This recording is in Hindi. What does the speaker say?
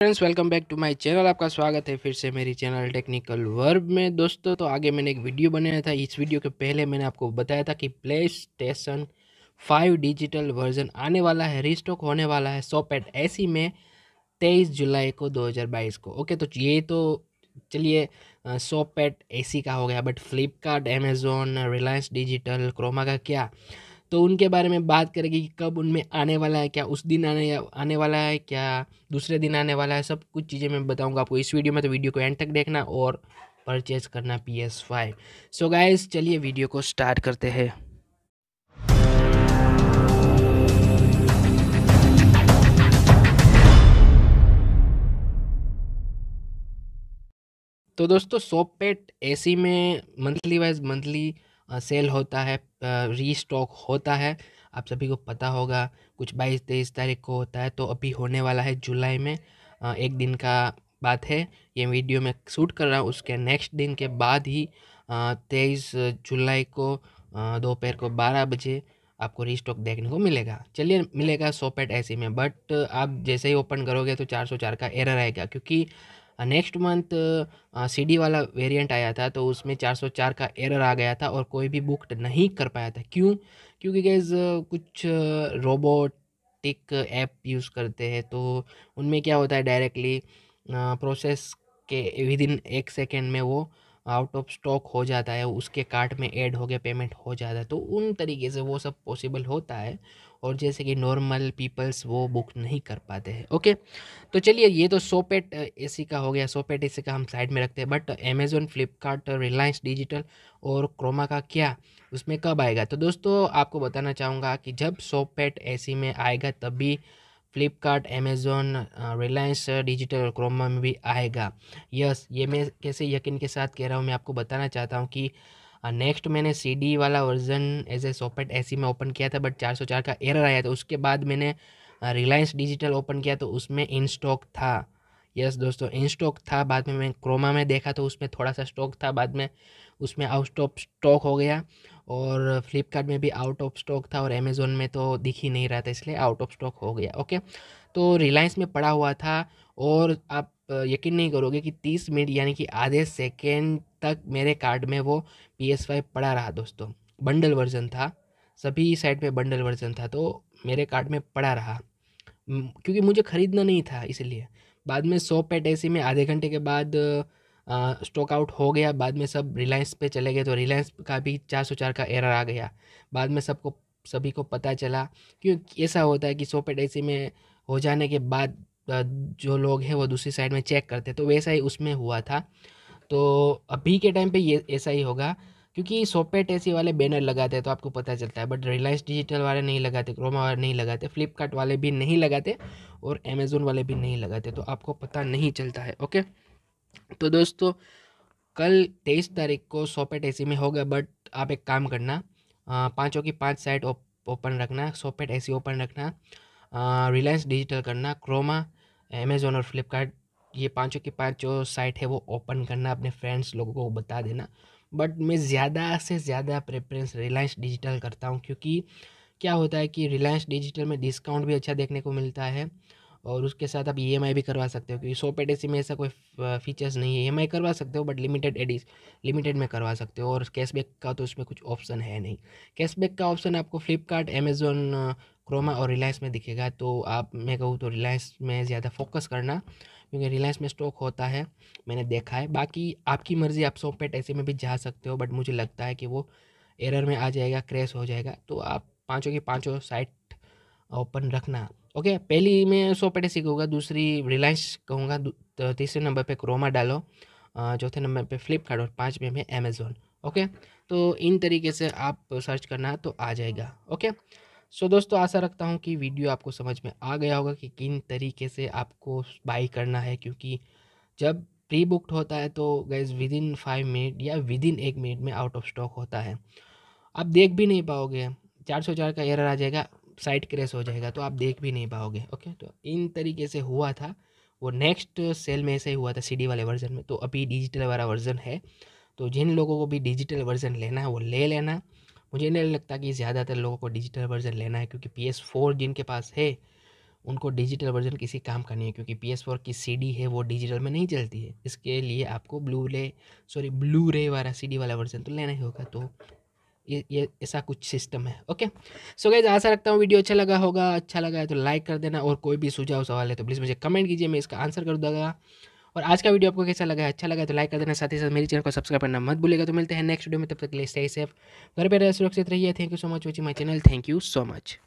friends welcome back to my channel आपका स्वागत है फिर से मेरी चैनल टेक्निकल वर्ब में दोस्तों तो आगे मैंने एक वीडियो बनाया था इस वीडियो के पहले मैंने आपको बताया था कि PlayStation five digital version आने वाला है रिस्टॉक होने वाला है सोपेट ऐसी में तेईस जुलाई को 2022 को ओके तो ये तो चलिए सोपेट ए का हो गया but Flipkart Amazon Reliance Digital Croma का क्या तो उनके बारे में बात करेगी कि कब उनमें आने वाला है क्या उस दिन आने आने वाला है क्या दूसरे दिन आने वाला है सब कुछ चीज़ें मैं बताऊँगा आपको इस वीडियो में तो वीडियो को एंड तक देखना और परचेज करना P S five so guys चलिए वीडियो को स्टार्ट करते हैं तो दोस्तों सोपेट पेट एसी में मंथली वाइज मंथली सेल होता है रीस्टॉक होता है आप सभी को पता होगा कुछ बाईस तेईस तारीख को होता है तो अभी होने वाला है जुलाई में एक दिन का बात है ये वीडियो मैं शूट कर रहा हूँ उसके नेक्स्ट दिन के बाद ही तेईस जुलाई को दोपहर को बारह बजे आपको रीस्टॉक देखने को मिलेगा चलिए मिलेगा सौ पेट ऐसे में बट आप जैसे ही ओपन करोगे तो चार सौ चार का एरर आएगा क्योंकि नेक्स्ट मंथ सी वाला वेरिएंट आया था तो उसमें 404 का एरर आ गया था और कोई भी बुक नहीं कर पाया था क्यों क्योंकि गैज़ कुछ रोबोटिक ऐप यूज़ करते हैं तो उनमें क्या होता है डायरेक्टली प्रोसेस के विद इन एक सेकेंड में वो आउट ऑफ स्टॉक हो जाता है उसके कार्ट में ऐड हो गया पेमेंट हो जाता है तो उन तरीके से वो सब पॉसिबल होता है और जैसे कि नॉर्मल पीपल्स वो बुक नहीं कर पाते हैं ओके तो चलिए ये तो सोपेट एसी का हो गया सोपेट एसी का हम साइड में रखते हैं but Amazon Flipkart Reliance Digital और क्रोमा का क्या उसमें कब आएगा तो दोस्तों आपको बताना चाहूँगा कि जब सोपेट ए में आएगा तभी फ्लिपकार्ट अमेज़ोन रिलायंस डिजिटल और क्रोमा में भी आएगा यस ये मैं कैसे यकीन के साथ कह रहा हूँ मैं आपको बताना चाहता हूँ कि नेक्स्ट uh, मैंने सी वाला वर्जन एज ए सॉपेट ए में ओपन किया था बट चार का एरर आया था उसके बाद मैंने रिलायंस डिजिटल ओपन किया तो उसमें इन स्टॉक था यस दोस्तों इन स्टॉक था बाद में मैं क्रोमा में देखा तो उसमें थोड़ा सा स्टॉक था बाद में उसमें आउट ऑफ स्टॉक हो गया और फ्लिपकार्ट में भी आउट ऑफ स्टॉक था और अमेज़ोन में तो दिख ही नहीं रहा था इसलिए आउट ऑफ स्टॉक हो गया ओके तो रिलायंस में पड़ा हुआ था और आप यकीन नहीं करोगे कि तीस मिनट यानी कि आधे सेकेंड तक मेरे कार्ड में वो पी एस फाइव पड़ा रहा दोस्तों बंडल वर्जन था सभी साइड पे बंडल वर्जन था तो मेरे कार्ड में पड़ा रहा क्योंकि मुझे ख़रीदना नहीं था इसलिए बाद में सौ पेट ए में आधे घंटे के बाद स्टॉक आउट हो गया बाद में सब रिलायंस पे चले गए तो रिलायंस का भी चार सौ चार का एरर आ गया बाद में सबको सभी को पता चला क्योंकि ऐसा होता है कि सौ पेट ए में हो जाने के बाद जो लोग हैं वो दूसरी साइड में चेक करते तो वैसा ही उसमें हुआ था तो अभी के टाइम पे ये ऐसा ही होगा क्योंकि सोपेट ऐसी वाले बैनर लगाते हैं तो आपको पता चलता है बट रिलायंस डिजिटल वाले नहीं लगाते क्रोमा वाले नहीं लगाते फ्लिपकार्ट वाले भी नहीं लगाते और अमेज़ोन वाले भी नहीं लगाते तो आपको पता नहीं चलता है ओके तो दोस्तों कल तेईस तारीख को सोपेट ए में होगा बट आप एक काम करना पाँचों की पाँच साइट ओपन रखना सोपेट ए ओपन रखना रिलायंस डिजिटल करना क्रोमा अमेज़ोन और फ्लिपकार्ट ये पाँचों की पाँचों साइट है वो ओपन करना अपने फ्रेंड्स लोगों को बता देना बट मैं ज़्यादा से ज़्यादा प्रेफरेंस रिलायंस डिजिटल करता हूँ क्योंकि क्या होता है कि रिलायंस डिजिटल में डिस्काउंट भी अच्छा देखने को मिलता है और उसके साथ आप ई e भी करवा सकते हो क्योंकि सॉप एडेसी में ऐसा कोई फीचर्स नहीं है ई e करवा सकते हो बट लिमिटेड एडिस लिमिटेड में करवा सकते हो और कैशबैक का तो उसमें कुछ ऑप्शन है नहीं कैशबैक का ऑप्शन आपको फ्लिपकार्ट अमेजोन क्रोमा और रिलायंस में दिखेगा तो आप मैं कहूँ तो रिलायंस में ज़्यादा फोकस करना क्योंकि रिलायंस में स्टॉक होता है मैंने देखा है बाकी आपकी मर्ज़ी आप सौ पेट ऐसे में भी जा सकते हो बट मुझे लगता है कि वो एरर में आ जाएगा क्रैश हो जाएगा तो आप पाँचों की पाँचों साइट ओपन रखना ओके पहली में सो पेटे सीखूंगा दूसरी रिलायंस कहूँगा तो तीसरे नंबर पे क्रोमा डालो चौथे नंबर पे फ्लिपकार्ट और पाँच में अमेज़ोन ओके तो इन तरीके से आप सर्च करना तो आ जाएगा ओके सो दोस्तों आशा रखता हूँ कि वीडियो आपको समझ में आ गया होगा कि किन तरीके से आपको बाई करना है क्योंकि जब प्री बुकड होता है तो gas within five minute या विद इन एक मिनट में आउट ऑफ स्टॉक होता है आप देख भी नहीं पाओगे चार सौ चार का एरर आ जाएगा साइट क्रैश हो जाएगा तो आप देख भी नहीं पाओगे ओके तो इन तरीके से हुआ था वो नेक्स्ट सेल में ऐसे ही हुआ था सीडी वाले वर्जन में तो अभी डिजिटल वाला वर्जन है तो जिन लोगों को भी डिजिटल वर्जन लेना है वो ले लेना मुझे नहीं लगता कि ज़्यादातर लोगों को डिजिटल वर्जन लेना है क्योंकि पी एस फोर जिनके पास है उनको डिजिटल वर्जन किसी काम का नहीं है क्योंकि पी एस फोर की सी डी है वो डिजिटल में नहीं चलती है इसके लिए आपको ब्लू रे सॉरी ब्लू रे वाला सी डी वाला वर्जन तो लेना ही होगा तो ये ये ऐसा कुछ सिस्टम है ओके सो गाइज आशा रखता हूँ वीडियो अच्छा लगा होगा अच्छा लगा है तो लाइक कर देना और कोई भी सुझाव सवाल है तो प्लीज़ मुझे कमेंट कीजिए मैं इसका आंसर कर दूँगा और आज का वीडियो आपको कैसा लगा है अच्छा लगा है तो लाइक कर देना साथ ही साथ मेरे चैनल को सब्सक्राइब करना मत भूलेगा तो मिलते हैं नेक्स्ट वीडियो में तब तक के लिए स्टे सेफ घर पर सुरक्षित रहिए thank you so much watching my channel thank you so much